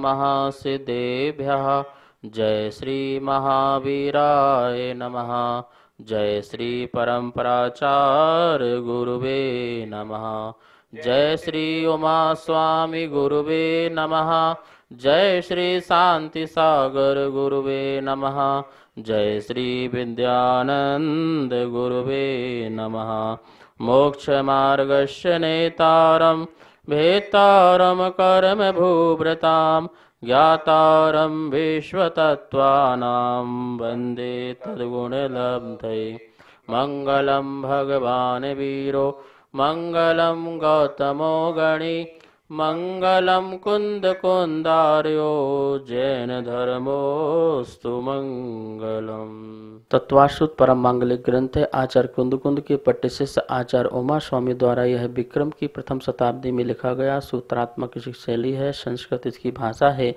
नमः सिद्धेभ्य जय श्री महावीराय नमः जय श्री परंपराचार गुरुवे नमः जय श्री उमा स्वामी गुरुवे नमः जय श्री शांति सागर गुरुवे नमः जय श्री विद्यानंद गुरुवे नमः मोक्षमार्गस्य नेतारम भेत्तारं कर्मभूभृतां ज्ञातारं विश्वतत्त्वानां वन्दे तद्गुणलब्धै मङ्गलं भगवान् वीरो मङ्गलं गौतमो गणि मङ्गलं जैन धर्मोस्तु मङ्गलम् तत्वासुत परम मांगलिक ग्रंथ है आचार्य कुंद कुंद के पट्टशिष्य आचार्य उमा स्वामी द्वारा यह विक्रम की प्रथम शताब्दी में लिखा गया सूत्रात्मक शैली है संस्कृत इसकी भाषा है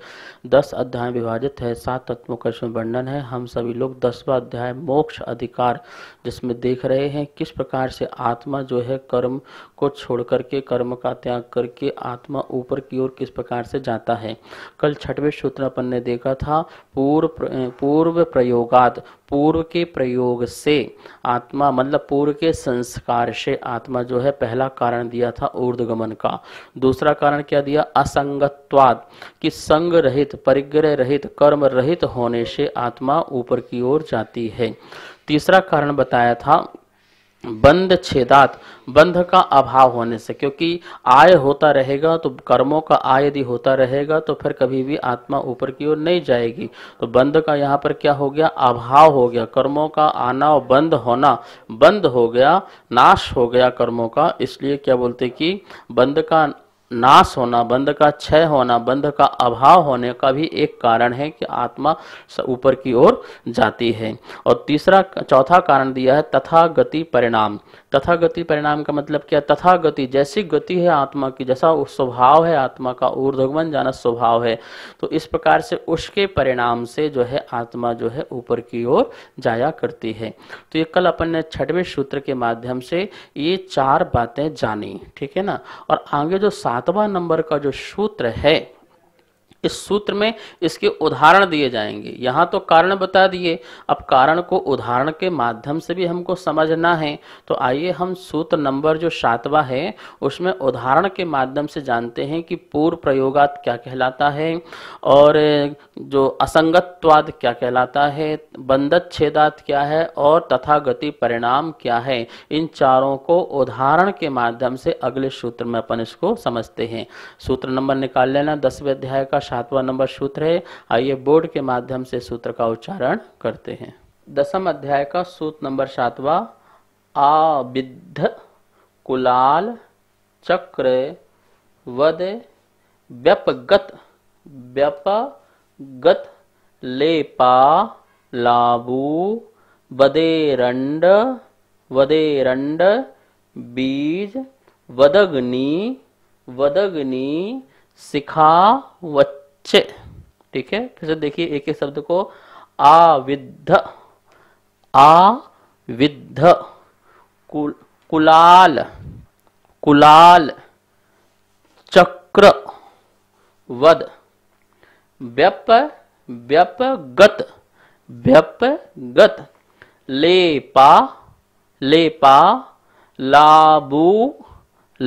दस अध्याय विभाजित है सात तत्वों का वर्णन है हम सभी लोग दसवा अध्याय मोक्ष अधिकार जिसमें देख रहे हैं किस प्रकार से आत्मा जो है कर्म को छोड़ करके कर्म का त्याग करके आत्मा ऊपर की ओर किस प्रकार से जाता है कल छठवें सूत्र अपन ने देखा था पूर्व पूर्व प्रयोगात पूर्व के प्रयोग से आत्मा मतलब पूर्व के संस्कार से आत्मा जो है पहला कारण दिया था ऊर्धगमन का दूसरा कारण क्या दिया असंगत्वाद कि संग रहित परिग्रह रहित कर्म रहित होने से आत्मा ऊपर की ओर जाती है तीसरा कारण बताया था बंद छेदात बंध का अभाव होने से क्योंकि आय होता रहेगा तो कर्मों का आय यदि होता रहेगा तो फिर कभी भी आत्मा ऊपर की ओर नहीं जाएगी तो बंध का यहाँ पर क्या हो गया अभाव हो गया कर्मों का आना और बंद होना बंद हो गया नाश हो गया कर्मों का इसलिए क्या बोलते कि बंध का नाश होना बंध का क्षय होना बंध का अभाव होने का भी एक कारण है कि आत्मा ऊपर की ओर जाती है और तीसरा चौथा कारण दिया है तथा गति परिणाम तथा गति परिणाम का मतलब क्या तथा गति जैसी गति है आत्मा की जैसा स्वभाव है आत्मा का ऊर्धगमन जाना स्वभाव है तो इस प्रकार से उसके परिणाम से जो है आत्मा जो है ऊपर की ओर जाया करती है तो ये कल अपन ने छठवें सूत्र के माध्यम से ये चार बातें जानी ठीक है ना और आगे जो सात सातवां नंबर का जो सूत्र है इस सूत्र में इसके उदाहरण दिए जाएंगे यहाँ तो कारण बता दिए अब कारण को उदाहरण के माध्यम से भी हमको समझना है तो आइए हम सूत्र नंबर जो सातवा है उसमें उदाहरण के माध्यम से जानते हैं कि पूर्व प्रयोगात क्या कहलाता है और जो असंगतवाद क्या कहलाता है बंधत छेदात क्या है और तथागति परिणाम क्या है इन चारों को उदाहरण के माध्यम से अगले सूत्र में अपन इसको समझते हैं सूत्र नंबर निकाल लेना दसवें अध्याय का सातवां नंबर सूत्र है आइए बोर्ड के माध्यम से सूत्र का उच्चारण करते हैं दसम अध्याय का सूत्र नंबर सातवा आबिद्ध कुलाल चक्र वद व्यपगत व्यपगत लेपा लाबू वदेरंड वदेरंड बीज वदग्नि वदग्नि शिखा वच्च चे ठीक है फिर से देखिए एक एक शब्द को आविद्ध आविद्ध कुल कुलाल कुलाल चक्र वद व्यप व्यपगत व्यपगत लेपा लेपा लाबू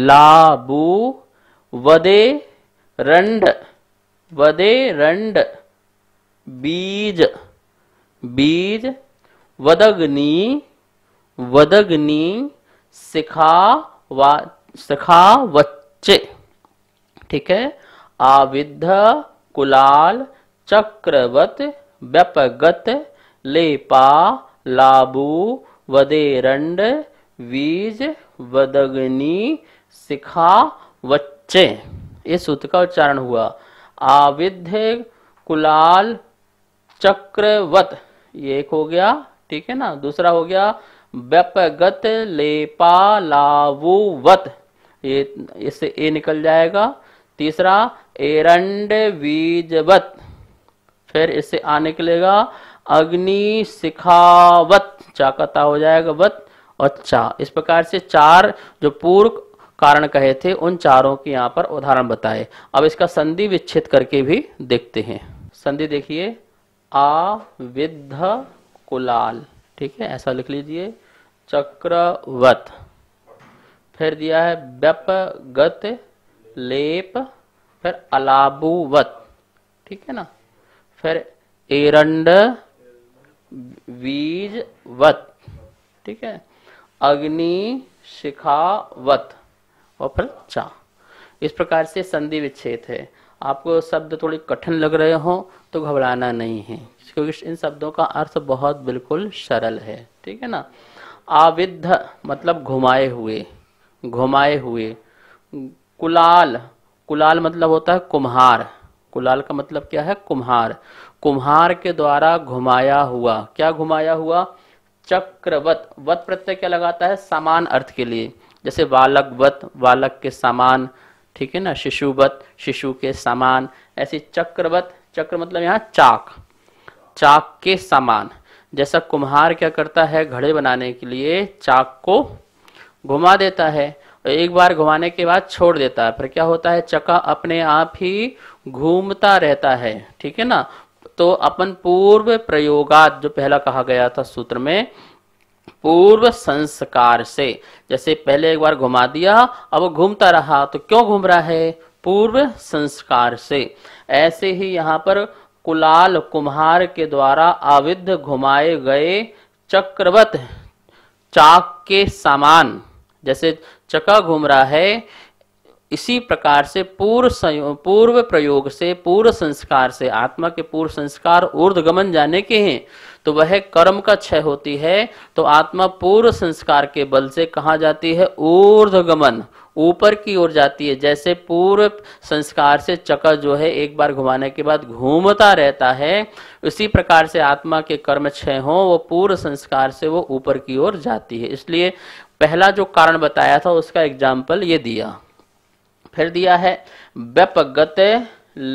लाबू वदे रंड वदे रंड बीज बीज वदग्नि वदग्नि सिखा वा सिखा वच्चे ठीक है आविद्ध कुलाल चक्रवत व्यपगत लेपा लाबू वदे रंड वीज वदग्नि सिखा वच्चे ये सूत्र का उच्चारण हुआ आविध्य कुलाल चक्रवत ये एक हो गया ठीक है ना दूसरा हो गया व्यपगत लेपालावुवत ये इससे ए निकल जाएगा तीसरा एरंड बीजवत फिर इससे आ निकलेगा अग्नि शिखावत चाकता हो जाएगा वत और चा इस प्रकार से चार जो पूर्व कारण कहे थे उन चारों के यहाँ पर उदाहरण बताए अब इसका संधि विच्छेद करके भी देखते हैं संधि देखिए आ विद्ध कुलाल ठीक है ऐसा लिख लीजिए चक्रवत फिर दिया है व्यपगत लेप फिर अलाबुवत ठीक है ना फिर एरंड बीजवत ठीक है अग्नि शिखावत और फिर चा इस प्रकार से संधि विच्छेद है आपको शब्द थोड़े कठिन लग रहे हो तो घबराना नहीं है क्योंकि इन शब्दों का अर्थ बहुत बिल्कुल सरल है ठीक है ना आविद्ध मतलब घुमाए हुए घुमाए हुए कुलाल कुलाल मतलब होता है कुम्हार कुलाल का मतलब क्या है कुम्हार कुम्हार के द्वारा घुमाया हुआ क्या घुमाया हुआ चक्रवत वत प्रत्यय क्या लगाता है समान अर्थ के लिए जैसे बालक वत बालक के समान ठीक है ना शिशुवत शिशु के समान ऐसे चक्रवत चक्र मतलब यहाँ चाक चाक के समान जैसा कुम्हार क्या करता है घड़े बनाने के लिए चाक को घुमा देता है और एक बार घुमाने के बाद छोड़ देता है फिर क्या होता है चका अपने आप ही घूमता रहता है ठीक है ना तो अपन पूर्व प्रयोगात जो पहला कहा गया था सूत्र में पूर्व संस्कार से जैसे पहले एक बार घुमा दिया अब वो घूमता रहा तो क्यों घूम रहा है पूर्व संस्कार से ऐसे ही यहाँ पर कुलाल कुम्हार के द्वारा आविध घुमाए गए चक्रवत चाक के सामान जैसे चका घूम रहा है इसी प्रकार से पूर्व पूर्व प्रयोग से पूर्व संस्कार से आत्मा के पूर्व संस्कार ऊर्धगमन जाने के हैं तो वह कर्म का क्षय होती है तो आत्मा पूर्व संस्कार के बल से कहाँ जाती है ऊर्धगमन ऊपर की ओर जाती है जैसे पूर्व संस्कार से चक्र जो है एक बार घुमाने के बाद घूमता रहता है उसी प्रकार से आत्मा के कर्म क्षय हो वो पूर्व संस्कार से वो ऊपर की ओर जाती है इसलिए पहला जो कारण बताया था उसका एग्जाम्पल ये दिया फिर दिया है व्यपगत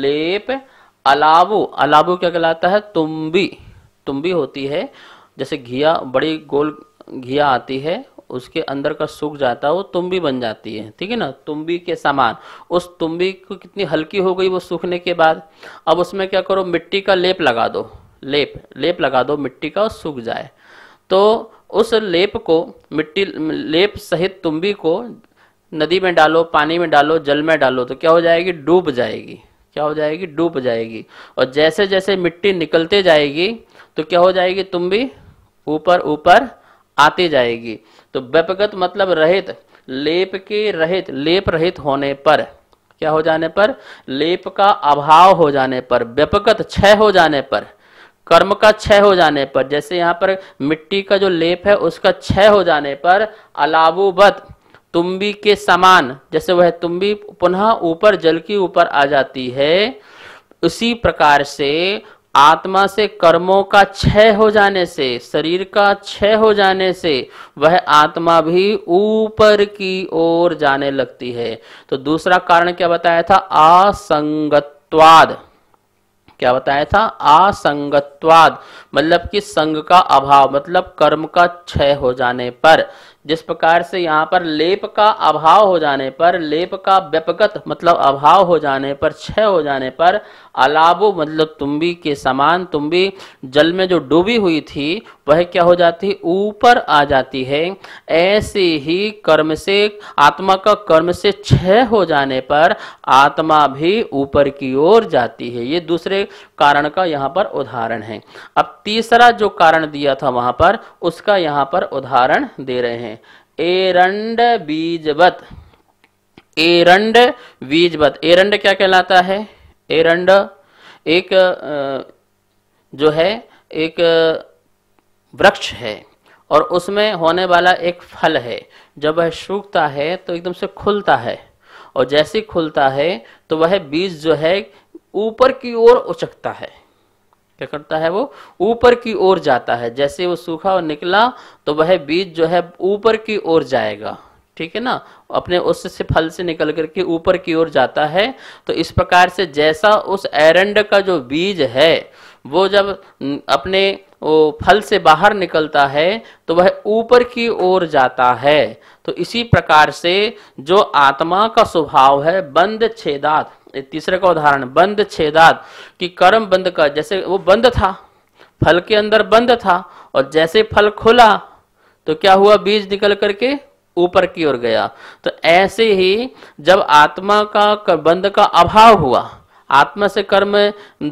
लेप अलावो अलावो क्या कहलाता है तुम्बी तुम्बी होती है जैसे घिया बड़ी गोल घिया आती है उसके अंदर का सूख जाता है वो तुम्बी बन जाती है ठीक है ना तुम्बी के समान उस तुम्बी को कितनी हल्की हो गई वो सूखने के बाद अब उसमें क्या करो मिट्टी का लेप लगा दो लेप लेप लगा दो मिट्टी का सूख जाए तो उस लेप को मिट्टी लेप सहित तुम्बी को नदी में डालो पानी में डालो जल में डालो तो क्या हो जाएगी डूब जाएगी क्या हो जाएगी डूब जाएगी और जैसे जैसे मिट्टी निकलते जाएगी तो क्या हो जाएगी तुम भी ऊपर ऊपर आती जाएगी तो व्यपगत मतलब रहित लेप के रहित लेप रहित होने पर क्या हो जाने पर लेप का अभाव हो जाने पर व्यपगत क्षय हो जाने पर कर्म का क्षय हो जाने पर जैसे यहाँ पर मिट्टी का जो लेप है उसका क्षय हो जाने पर अलावुबत तुम्बी के समान जैसे वह तुम्बी पुनः ऊपर जल के ऊपर आ जाती है उसी प्रकार से आत्मा से कर्मों का क्षय हो जाने से शरीर का क्षय हो जाने से वह आत्मा भी ऊपर की ओर जाने लगती है तो दूसरा कारण क्या बताया था असंगत्वाद क्या बताया था असंगत्वाद मतलब कि संग का अभाव मतलब कर्म का क्षय हो जाने पर जिस प्रकार से यहाँ पर लेप का अभाव हो जाने पर लेप का व्यपगत मतलब अभाव हो जाने पर क्षय हो जाने पर अलाबो मतलब तुम्बी के समान तुम्बी जल में जो डूबी हुई थी वह क्या हो जाती ऊपर आ जाती है ऐसे ही कर्म से आत्मा का कर्म से क्षय हो जाने पर आत्मा भी ऊपर की ओर जाती है ये दूसरे कारण का यहाँ पर उदाहरण है अब तीसरा जो कारण दिया था वहां पर उसका यहाँ पर उदाहरण दे रहे हैं एरंड बीजवत एरंड बीजवत एरंड क्या कहलाता है एरंड एक जो है एक वृक्ष है और उसमें होने वाला एक फल है जब वह सूखता है तो एकदम से खुलता है और जैसे खुलता है तो वह बीज जो है ऊपर की ओर उचकता है क्या करता है वो ऊपर की ओर जाता है जैसे वो सूखा और निकला तो वह बीज जो है ऊपर की ओर जाएगा ठीक है ना अपने उससे फल से निकल करके ऊपर की ओर जाता है तो इस प्रकार से जैसा उस एरंड का जो बीज है वो जब अपने वो फल से बाहर निकलता है तो वह ऊपर की ओर जाता है तो इसी प्रकार से जो आत्मा का स्वभाव है बंद छेदात तीसरे का उदाहरण बंद छेदात कि कर्म बंद का जैसे वो बंद था फल के अंदर बंद था और जैसे फल खुला तो क्या हुआ बीज निकल करके ऊपर की ओर गया तो ऐसे ही जब आत्मा का बंद का अभाव हुआ आत्मा से कर्म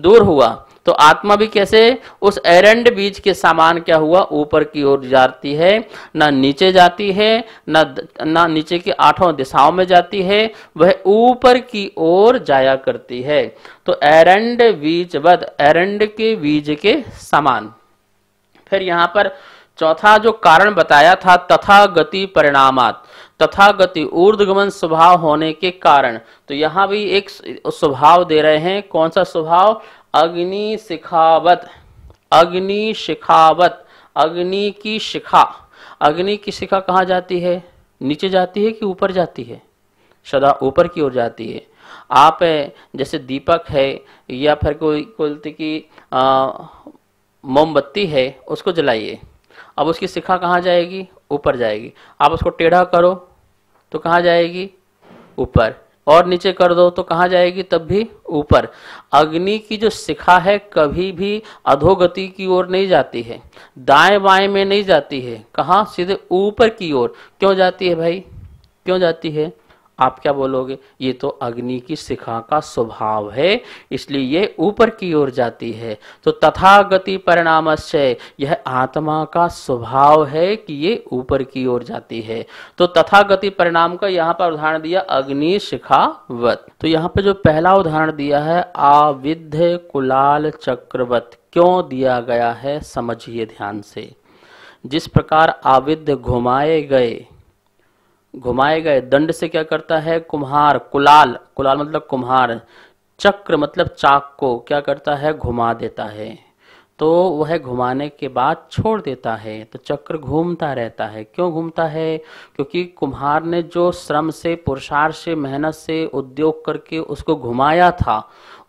दूर हुआ तो आत्मा भी कैसे उस एरेंड बीज के समान क्या हुआ ऊपर की ओर जाती है ना नीचे जाती है ना ना नीचे की आठों दिशाओं में जाती है वह ऊपर की ओर जाया करती है तो एरेंड बीज बद एरेंड के बीज के समान फिर यहाँ पर चौथा जो कारण बताया था तथा गति परिणामात तथा गति ऊर्धगमन स्वभाव होने के कारण तो यहाँ भी एक स्वभाव दे रहे हैं कौन सा स्वभाव अग्नि शिखावत अग्नि शिखावत अग्नि की शिखा अग्नि की शिखा कहाँ जाती है नीचे जाती है कि ऊपर जाती है सदा ऊपर की ओर जाती है आप जैसे दीपक है या फिर कोई कोलते की मोमबत्ती है उसको जलाइए अब उसकी शिखा कहाँ जाएगी ऊपर जाएगी आप उसको टेढ़ा करो तो कहाँ जाएगी ऊपर और नीचे कर दो तो कहाँ जाएगी तब भी ऊपर अग्नि की जो शिखा है कभी भी अधोगति की ओर नहीं जाती है दाएं बाएं में नहीं जाती है कहाँ सीधे ऊपर की ओर क्यों जाती है भाई क्यों जाती है आप क्या बोलोगे ये तो अग्नि की शिखा का स्वभाव है इसलिए ये ऊपर की ओर जाती है तो तथागति परिणाम यह आत्मा का स्वभाव है कि ये ऊपर की ओर जाती है तो तथागति परिणाम का यहाँ पर उदाहरण दिया अग्नि शिखावत तो यहाँ पर जो पहला उदाहरण दिया है आविध कुलाल चक्रवत क्यों दिया गया है समझिए ध्यान से जिस प्रकार आविध घुमाए गए घुमाए गए दंड से क्या करता है कुम्हार कुलाल कुलाल मतलब कुम्हार चक्र मतलब चाक को क्या करता है घुमा देता है तो वह घुमाने के बाद छोड़ देता है तो चक्र घूमता रहता है क्यों घूमता है क्योंकि कुम्हार ने जो श्रम से पुरुषार्थ से मेहनत से उद्योग करके उसको घुमाया था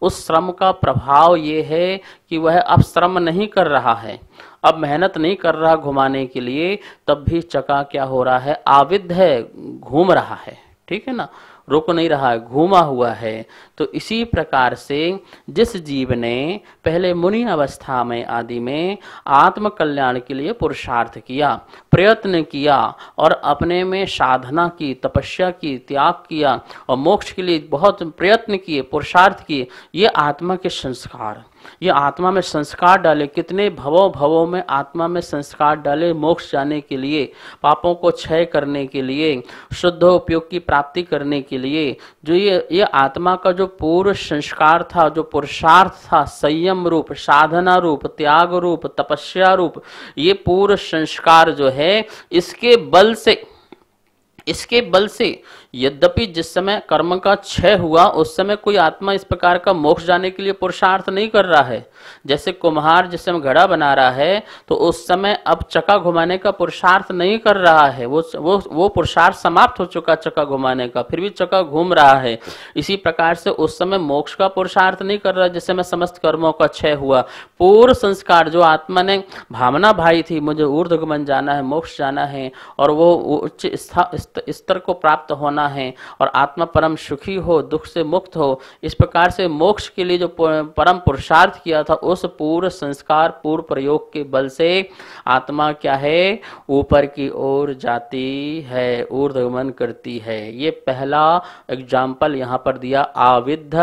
उस श्रम का प्रभाव ये है कि वह अब श्रम नहीं कर रहा है अब मेहनत नहीं कर रहा घुमाने के लिए तब भी चका क्या हो रहा है आविद है घूम रहा है ठीक है ना रुक नहीं रहा है घूमा हुआ है तो इसी प्रकार से जिस जीव ने पहले मुनि अवस्था में आदि में आत्म कल्याण के लिए पुरुषार्थ किया प्रयत्न किया और अपने में साधना की तपस्या की त्याग किया और मोक्ष के लिए बहुत प्रयत्न किए पुरुषार्थ किए ये आत्मा के संस्कार ये आत्मा में संस्कार डाले कितने भवों भवों में आत्मा में संस्कार डाले मोक्ष जाने के लिए पापों को क्षय करने के लिए शुद्ध उपयोग की प्राप्ति करने के लिए जो ये ये आत्मा का जो पूर्व संस्कार था जो पुरुषार्थ था संयम रूप साधना रूप त्याग रूप तपस्या रूप ये पूर्व संस्कार जो है इसके बल से इसके बल से यद्यपि जिस समय कर्म का क्षय हुआ उस समय कोई आत्मा इस प्रकार का मोक्ष जाने के लिए पुरुषार्थ नहीं कर रहा है जैसे कुम्हार जिस समय घड़ा बना रहा है तो उस समय अब चका घुमाने का पुरुषार्थ नहीं कर रहा है वो वो वो पुरुषार्थ समाप्त हो चुका चका घुमाने का फिर भी चका घूम रहा है इसी प्रकार से उस समय मोक्ष का पुरुषार्थ नहीं कर रहा जिस समय समस्त कर्मों का क्षय हुआ पूर्व संस्कार जो आत्मा ने भावना भाई थी मुझे ऊर्धगमन जाना है मोक्ष जाना है और वो उच्च स्तर को प्राप्त होना करना है और आत्मा परम सुखी हो दुख से मुक्त हो इस प्रकार से मोक्ष के लिए जो परम पुरुषार्थ किया था उस पूर्व संस्कार पूर्व प्रयोग के बल से आत्मा क्या है ऊपर की ओर जाती है ऊर्धगमन करती है ये पहला एग्जाम्पल यहाँ पर दिया आविद्ध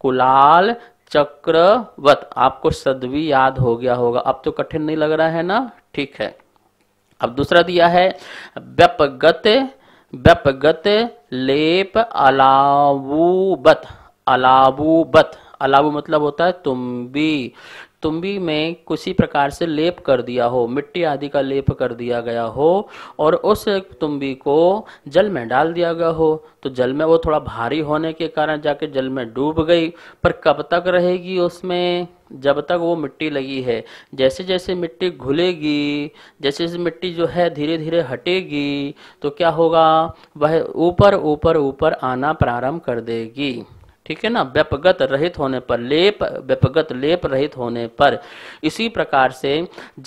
कुलाल चक्रवत आपको सदवी याद हो गया होगा अब तो कठिन नहीं लग रहा है ना ठीक है अब दूसरा दिया है व्यपगत व्यपगत लेप अलावूबत अलावूबत अलावू मतलब होता है तुम्बी तुम्बी में किसी प्रकार से लेप कर दिया हो मिट्टी आदि का लेप कर दिया गया हो और उस तुम्बी को जल में डाल दिया गया हो तो जल में वो थोड़ा भारी होने के कारण जाके जल में डूब गई पर कब तक रहेगी उसमें जब तक वो मिट्टी लगी है जैसे जैसे मिट्टी घुलेगी जैसे जैसे मिट्टी जो है धीरे धीरे हटेगी तो क्या होगा वह ऊपर ऊपर ऊपर आना प्रारंभ कर देगी ठीक है ना व्यपगत रहित होने पर लेप व्यपगत लेप रहित होने पर इसी प्रकार से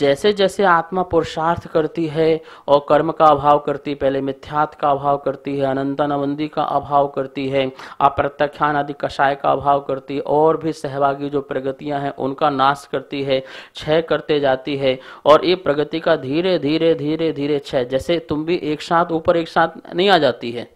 जैसे जैसे आत्मा पुरुषार्थ करती है और कर्म का अभाव करती पहले मिथ्यात का अभाव करती है अनंतानबंदी का अभाव करती है अप्रत्याख्यान आदि कषाय का अभाव करती है और भी सहभागी जो प्रगतियां हैं उनका नाश करती है क्षय करते जाती है और ये प्रगति का धीरे धीरे धीरे धीरे क्षय जैसे तुम भी एक साथ ऊपर एक साथ नहीं आ जाती है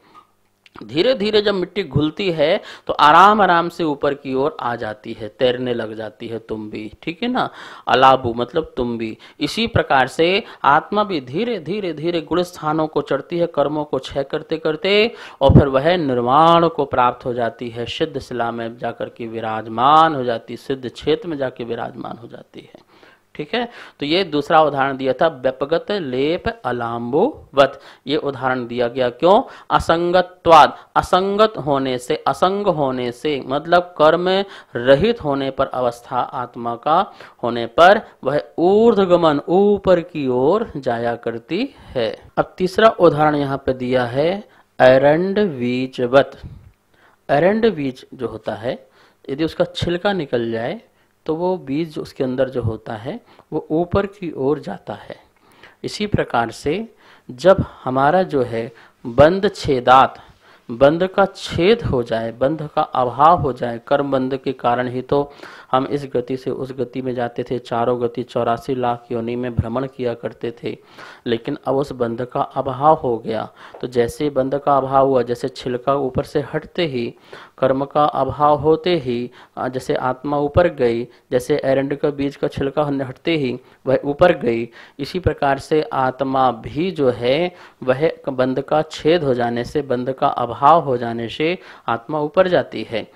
धीरे धीरे जब मिट्टी घुलती है तो आराम आराम से ऊपर की ओर आ जाती है तैरने लग जाती है तुम भी ठीक है ना अलाबू मतलब तुम भी इसी प्रकार से आत्मा भी धीरे धीरे धीरे गुण स्थानों को चढ़ती है कर्मों को छय करते करते और फिर वह निर्माण को प्राप्त हो जाती है सिद्ध शिला में जाकर के विराजमान हो जाती सिद्ध क्षेत्र में जाके विराजमान हो जाती है ठीक है तो ये दूसरा उदाहरण दिया था व्यपगत लेप अलाम्बुवत ये उदाहरण दिया गया क्यों असंगतवाद असंगत होने से असंग होने से मतलब कर्म रहित होने पर अवस्था आत्मा का होने पर वह ऊर्धगमन ऊपर की ओर जाया करती है अब तीसरा उदाहरण यहाँ पे दिया है एरंड बीजवत एरंड बीज जो होता है यदि उसका छिलका निकल जाए तो वो बीज उसके अंदर जो होता है वो ऊपर की ओर जाता है इसी प्रकार से जब हमारा जो है बंद छेदात बंद का छेद हो जाए बंध का अभाव हो जाए कर्म बंध के कारण ही तो हम इस गति से उस गति में जाते थे चारों गति चौरासी लाख योनि में भ्रमण किया करते थे लेकिन अब उस बंध का अभाव हो गया तो जैसे बंध का अभाव हुआ जैसे छिलका ऊपर से हटते ही कर्म का अभाव होते ही जैसे आत्मा ऊपर गई जैसे एरंड का बीज का छिलका हटते ही वह ऊपर गई इसी प्रकार से आत्मा भी जो है वह बंध का छेद हो जाने से बंध का अभाव हो जाने से आत्मा ऊपर जाती है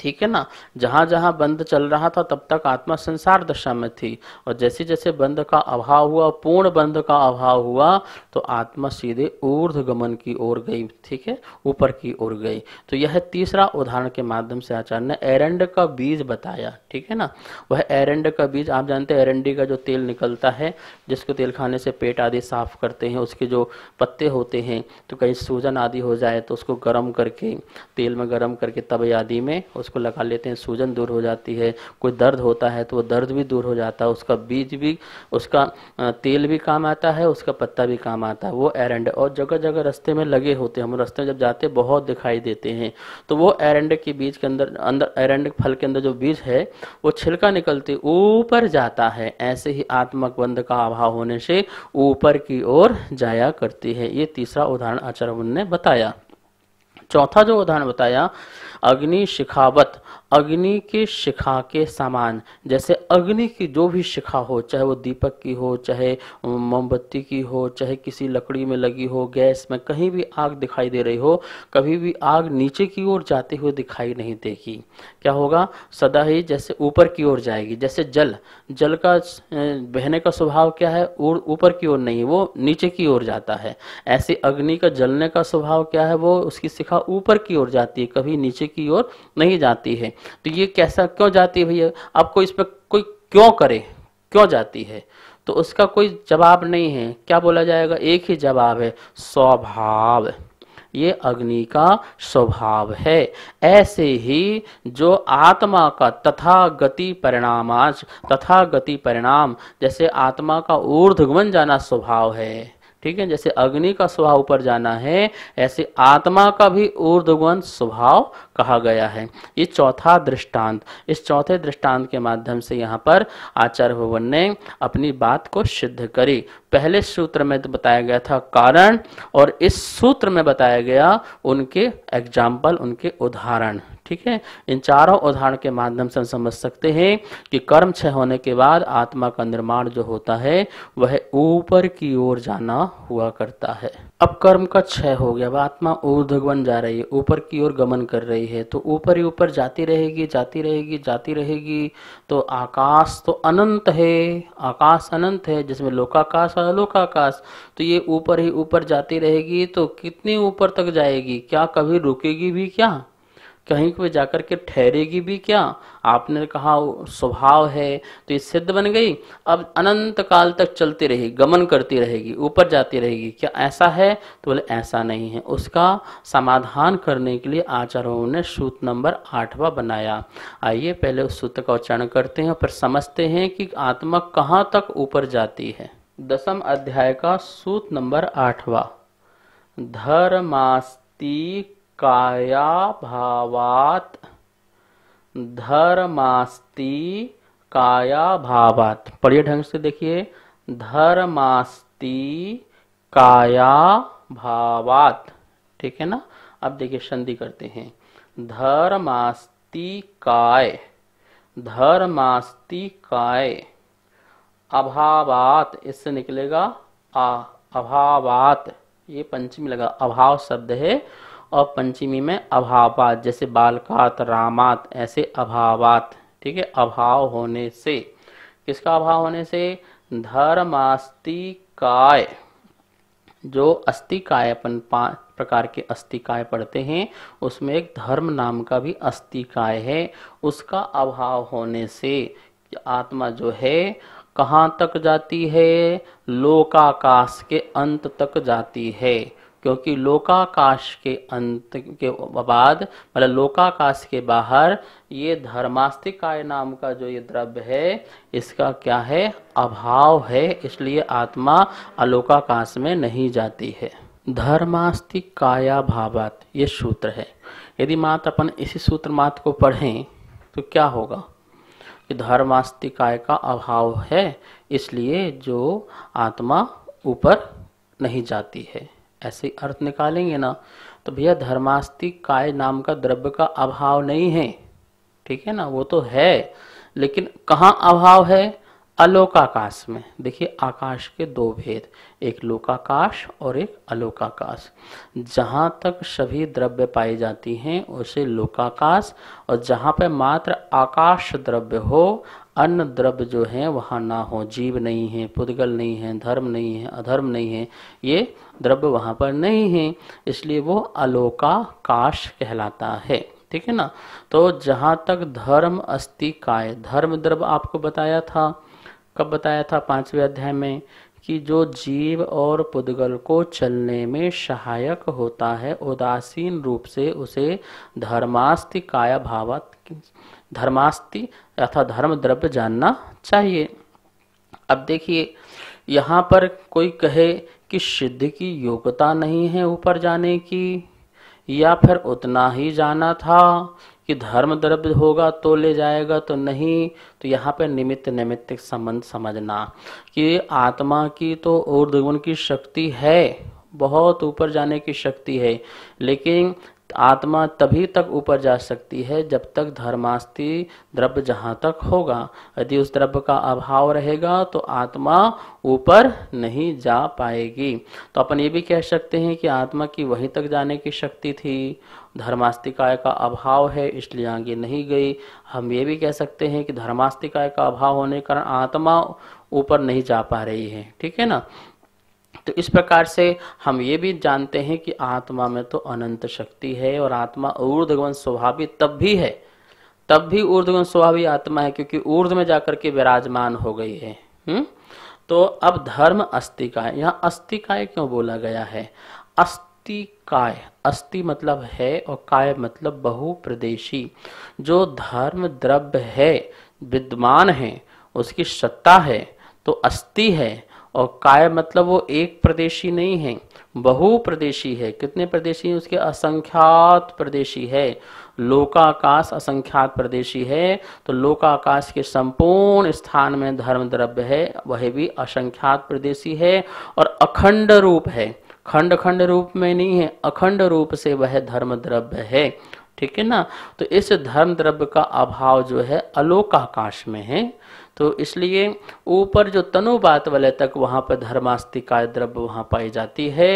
ठीक है ना जहां जहां बंद चल रहा था तब तक आत्मा संसार दशा में थी और जैसे जैसे बंद का अभाव हुआ पूर्ण बंद का अभाव हुआ तो आत्मा सीधे ऊर्ध गमन की ओर गई ठीक है ऊपर की ओर गई तो यह तीसरा उदाहरण के माध्यम से आचार्य ने एरेंड का बीज बताया ठीक है ना वह एरेंड का बीज आप जानते हैं एरंडी का जो तेल निकलता है जिसको तेल खाने से पेट आदि साफ करते हैं उसके जो पत्ते होते हैं तो कहीं सूजन आदि हो जाए तो उसको गर्म करके तेल में गर्म करके तब आदि में उसको लगा लेते हैं सूजन दूर हो जाती है कोई दर्द होता है तो वो दर्द भी दूर हो जाता है उसका बीज भी उसका तेल भी काम आता है उसका पत्ता भी काम आता है वो एरेंड और जगह जगह रस्ते में लगे होते हैं हम रस्ते में जब जाते हैं बहुत दिखाई देते हैं तो वो एरेंड के बीज के अंदर अंदर एरेंड फल के अंदर जो बीज है वो छिलका निकलते ऊपर जाता है ऐसे ही आत्मकबंध का अभाव होने से ऊपर की ओर जाया करती है ये तीसरा उदाहरण आचार्य ने बताया चौथा जो उदाहरण बताया अग्नि शिखावत अग्नि के शिखा के समान जैसे अग्नि की जो भी शिखा हो चाहे वो दीपक की हो चाहे मोमबत्ती की हो चाहे किसी लकड़ी में लगी हो गैस में कहीं भी आग दिखाई दे रही हो कभी भी आग नीचे की ओर जाते हुए दिखाई नहीं देगी क्या होगा सदा ही जैसे ऊपर की ओर जाएगी जैसे जल जल का बहने का स्वभाव क्या है ऊपर की ओर नहीं वो नीचे की ओर जाता है ऐसे अग्नि का जलने का स्वभाव क्या है वो उसकी शिखा ऊपर की ओर जाती है कभी नीचे की ओर नहीं जाती है तो ये कैसा क्यों जाती है भैया आपको इस पर क्यों करे क्यों जाती है तो उसका कोई जवाब नहीं है क्या बोला जाएगा एक ही जवाब है स्वभाव ये अग्नि का स्वभाव है ऐसे ही जो आत्मा का तथा गति परिणामाच तथा गति परिणाम जैसे आत्मा का ऊर्ध्वगमन जाना स्वभाव है ठीक है जैसे अग्नि का स्वभाव ऊपर जाना है ऐसे आत्मा का भी ऊर्धगुण स्वभाव कहा गया है ये चौथा दृष्टांत इस चौथे दृष्टांत के माध्यम से यहाँ पर आचार्य भवन ने अपनी बात को सिद्ध करी पहले सूत्र में तो बताया गया था कारण और इस सूत्र में बताया गया उनके एग्जाम्पल उनके उदाहरण ठीक है इन चारों उदाहरण के माध्यम से हम समझ सकते हैं कि कर्म क्षय होने के बाद आत्मा का निर्माण जो होता है वह ऊपर की ओर जाना हुआ करता है अब कर्म का क्षय हो गया अब आत्मा ऊर्धगवन जा रही है ऊपर की ओर गमन कर रही है तो ऊपर ही ऊपर जाती रहेगी जाती रहेगी जाती रहेगी तो आकाश तो अनंत है आकाश अनंत है जिसमें लोकाकाश और अलोकाकाश तो ये ऊपर ही ऊपर जाती रहेगी तो कितनी ऊपर तक जाएगी क्या कभी रुकेगी भी क्या कहीं पे जाकर के ठहरेगी भी क्या आपने कहा स्वभाव है तो ये सिद्ध बन गई अब अनंत काल तक चलती रहेगी गमन करती रहेगी ऊपर जाती रहेगी क्या ऐसा है तो बोले ऐसा नहीं है उसका समाधान करने के लिए आचार्यों ने सूत्र नंबर आठवा बनाया आइए पहले उस सूत्र का उच्चारण करते हैं पर समझते हैं कि आत्मा कहाँ तक ऊपर जाती है दसम अध्याय का सूत नंबर आठवा धर्मास्ती कायाभावात धर्मास्ति कायाभावात पढ़िए ढंग से देखिए काया कायाभावात ठीक है ना अब देखिए संधि करते हैं धर्मास्ती काय धर्मास्ती काय अभावात इससे निकलेगा आ अभावात ये पंचमी लगा अभाव शब्द है और पंचमी में अभावात जैसे बालकात रामात ऐसे अभावात ठीक है अभाव होने से किसका अभाव होने से धर्मास्तिकाय जो अस्तिकाय अपन पांच प्रकार के अस्तिकाय पढ़ते हैं उसमें एक धर्म नाम का भी अस्तिकाय है उसका अभाव होने से आत्मा जो है कहाँ तक जाती है लोकाकाश के अंत तक जाती है क्योंकि लोकाकाश के अंत के बाद मतलब लोकाकाश के बाहर ये धर्मास्तिकाय नाम का जो ये द्रव्य है इसका क्या है अभाव है इसलिए आत्मा अलोकाकाश में नहीं जाती है धर्मास्तिक काया भावात ये सूत्र है यदि मात्र अपन इसी सूत्र मात्र को पढ़ें तो क्या होगा कि धर्मास्तिकाय का अभाव है इसलिए जो आत्मा ऊपर नहीं जाती है ऐसे अर्थ निकालेंगे ना तो भैया धर्मास्ती काय नाम का द्रव्य का अभाव नहीं है ठीक है ना वो तो है लेकिन कहाँ अभाव है अलोकाकाश में देखिए आकाश के दो भेद एक लोकाकाश और एक अलोकाकाश जहाँ तक सभी द्रव्य पाई जाती हैं उसे लोकाकाश और जहाँ पे मात्र आकाश द्रव्य हो अन्य द्रव्य जो है वहाँ ना हो जीव नहीं है पुद्गल नहीं है धर्म नहीं है अधर्म नहीं है ये द्रव्य वहाँ पर नहीं है इसलिए वो अलोकाकाश कहलाता है ठीक है ना तो जहां तक धर्म अस्थि काय धर्म द्रव्य आपको बताया था कब बताया था पांचवे अध्याय में कि जो जीव और पुद्गल को चलने में सहायक होता है उदासीन रूप से उसे धर्मास्ति काया भावत धर्मास्ति अथा धर्म द्रव्य जानना चाहिए अब देखिए यहाँ पर कोई कहे कि सिद्ध की योग्यता नहीं है ऊपर जाने की या फिर उतना ही जाना था कि धर्म द्रव्य होगा तो ले जाएगा तो नहीं तो यहाँ पर निमित्त निमित्त संबंध समझना कि आत्मा की तो दुगुण की शक्ति है बहुत ऊपर जाने की शक्ति है लेकिन आत्मा तभी तक ऊपर जा सकती है जब तक धर्मास्ति द्रव्य जहाँ तक होगा यदि उस द्रव्य का अभाव रहेगा तो आत्मा ऊपर नहीं जा पाएगी तो अपन ये भी कह सकते हैं कि आत्मा की वहीं तक जाने की शक्ति थी धर्मास्तिकाय का अभाव है इसलिए आगे नहीं गई हम ये भी कह सकते हैं कि धर्मास्तिकाय का अभाव होने के कारण आत्मा ऊपर नहीं जा पा रही है ठीक है ना तो इस प्रकार से हम ये भी जानते हैं कि आत्मा में तो अनंत शक्ति है और आत्मा ऊर्धगवन स्वभावी तब भी है तब भी ऊर्धगवन स्वभावी आत्मा है क्योंकि ऊर्ध में जाकर के विराजमान हो गई है हुँ? हम्म? तो अब धर्म अस्थिकाय यहाँ अस्थिकाय क्यों बोला गया है अस्थ अस्ति काय अस्ति मतलब है और काय मतलब बहुप्रदेशी जो धर्म द्रव्य है विद्यमान है उसकी सत्ता है तो अस्ति है और काय मतलब वो एक प्रदेशी नहीं है बहुप्रदेशी है कितने प्रदेशी है उसके असंख्यात प्रदेशी है लोकाकाश असंख्यात प्रदेशी है तो लोकाकाश के संपूर्ण स्थान में धर्म द्रव्य है वह भी असंख्यात प्रदेशी है और अखंड रूप है खंड खंड रूप में नहीं है अखंड रूप से वह धर्म द्रव्य है ठीक है ना तो इस धर्म द्रव्य का अभाव जो है आकाश में है तो इसलिए ऊपर जो तनु बात वाले तक वहां पर धर्मास्तिकाय द्रव्य वहां पाई जाती है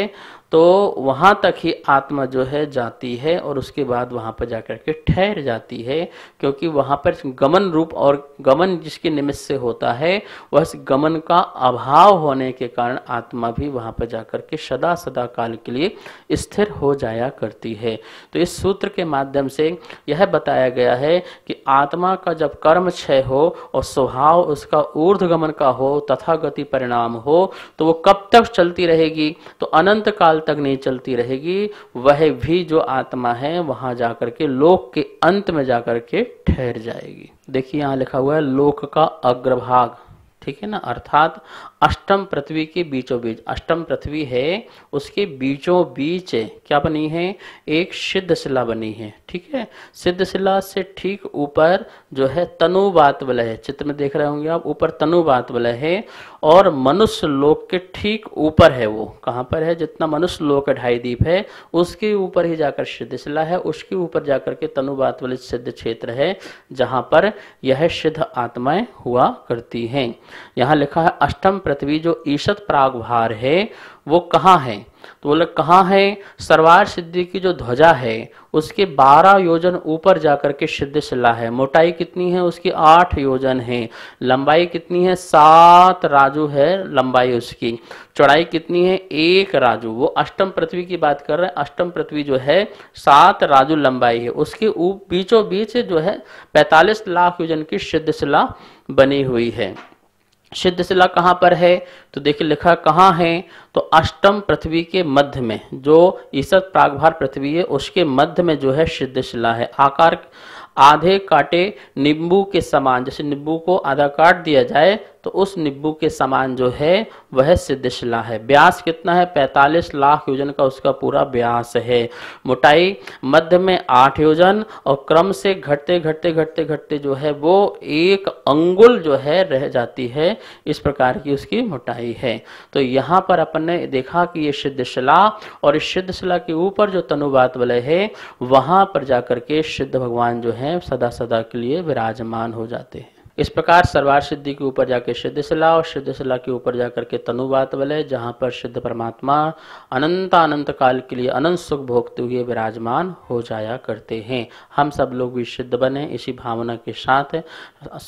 तो वहाँ तक ही आत्मा जो है जाती है और उसके बाद वहाँ पर जाकर के ठहर जाती है क्योंकि वहाँ पर गमन रूप और गमन जिसके निमित्त से होता है वह गमन का अभाव होने के कारण आत्मा भी वहाँ पर जाकर के सदा सदा काल के लिए स्थिर हो जाया करती है तो इस सूत्र के माध्यम से यह बताया गया है कि आत्मा का जब कर्म क्षय हो और स्वभाव उसका ऊर्ध गमन का हो तथा गति परिणाम हो तो वो कब तक चलती रहेगी तो अनंत काल काल तक नहीं चलती रहेगी वह भी जो आत्मा है वहां जाकर के लोक के अंत में जाकर के ठहर जाएगी देखिए यहाँ लिखा हुआ है लोक का अग्रभाग ठीक है ना अर्थात अष्टम पृथ्वी के बीचों बीच अष्टम पृथ्वी है उसके बीचों बीच क्या बनी है एक सिद्ध शिला बनी है ठीक है सिद्ध शिला से ठीक ऊपर जो है तनुवात वलय है चित्र में देख रहे होंगे आप ऊपर तनुवात वलय है और मनुष्य लोक के ठीक ऊपर है वो कहाँ पर है जितना मनुष्य लोक ढाई द्वीप है उसके ऊपर ही जाकर सिद्ध शिला है उसके ऊपर जाकर के तनुवात वाले सिद्ध क्षेत्र है जहाँ पर यह सिद्ध आत्माएं हुआ करती हैं यहाँ लिखा है अष्टम पृथ्वी जो ईशत प्रागभार है वो कहाँ है तो बोले कहाँ है सरवार सिद्धि की जो ध्वजा है उसके बारह योजन ऊपर जाकर के सिद्ध शिला है मोटाई कितनी है उसकी आठ योजन है लंबाई कितनी है सात राजू है लंबाई उसकी चौड़ाई कितनी है एक राजू वो अष्टम पृथ्वी की बात कर रहे हैं अष्टम पृथ्वी जो है सात राजू लंबाई है उसके बीचों बीच जो है पैतालीस लाख योजन की सिद्ध शिला बनी हुई है सिद्ध शिला कहाँ पर है तो देखिए लिखा कहाँ है तो अष्टम पृथ्वी के मध्य में जो ईसत प्रागभार पृथ्वी है उसके मध्य में जो है सिद्ध शिला है आकार आधे काटे नींबू के समान जैसे नींबू को आधा काट दिया जाए तो उस निब्बू के समान जो है वह सिद्धशिला है व्यास कितना है 45 लाख योजन का उसका पूरा ब्यास है मोटाई मध्य में आठ योजन और क्रम से घटते घटते घटते घटते जो है वो एक अंगुल जो है रह जाती है इस प्रकार की उसकी मोटाई है तो यहाँ पर अपन ने देखा कि ये सिद्धशिला और इस सिद्धशिला के ऊपर जो तनुवात वलय है वहां पर जाकर के सिद्ध भगवान जो है सदा सदा के लिए विराजमान हो जाते हैं इस प्रकार सर्वार सिद्धि के ऊपर जाके सिद्धशिला और सिद्धशिला के ऊपर जाकर के तनुवात वाले जहाँ पर सिद्ध परमात्मा अनंत अनंत काल के लिए अनंत सुख भोगते हुए विराजमान हो जाया करते हैं हम सब लोग भी सिद्ध बने इसी भावना के साथ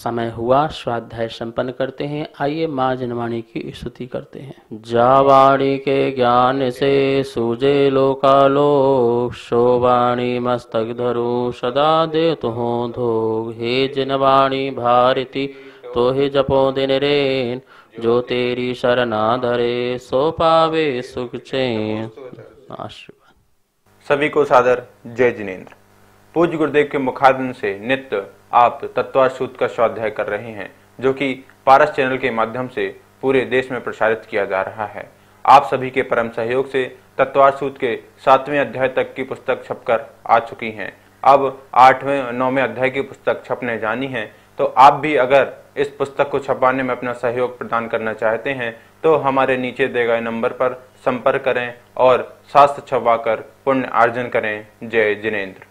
समय हुआ स्वाध्याय संपन्न करते हैं आइए माँ जनवाणी की स्तुति करते हैं जावाणी के ज्ञान से सूजे लोकालोक शोवाणी मस्तक धरो सदा दे तुह धोग हे जिनवाणी भारी प्रीति तो ही जपो दिन रेन जो तेरी शरणा धरे सो पावे सुख चैन आशीर्वाद सभी को सादर जय जिनेन्द्र पूज्य गुरुदेव के मुखादन से नित्य आप तत्वाशूत का स्वाध्याय कर रहे हैं जो कि पारस चैनल के माध्यम से पूरे देश में प्रसारित किया जा रहा है आप सभी के परम सहयोग से तत्वाशूत के सातवें अध्याय तक की पुस्तक छपकर आ चुकी हैं अब आठवें नौवें अध्याय की पुस्तक छपने जानी है तो आप भी अगर इस पुस्तक को छपाने में अपना सहयोग प्रदान करना चाहते हैं तो हमारे नीचे दिए गए नंबर पर संपर्क करें और शास्त्र कर पुण्य अर्जन करें जय जिनेन्द्र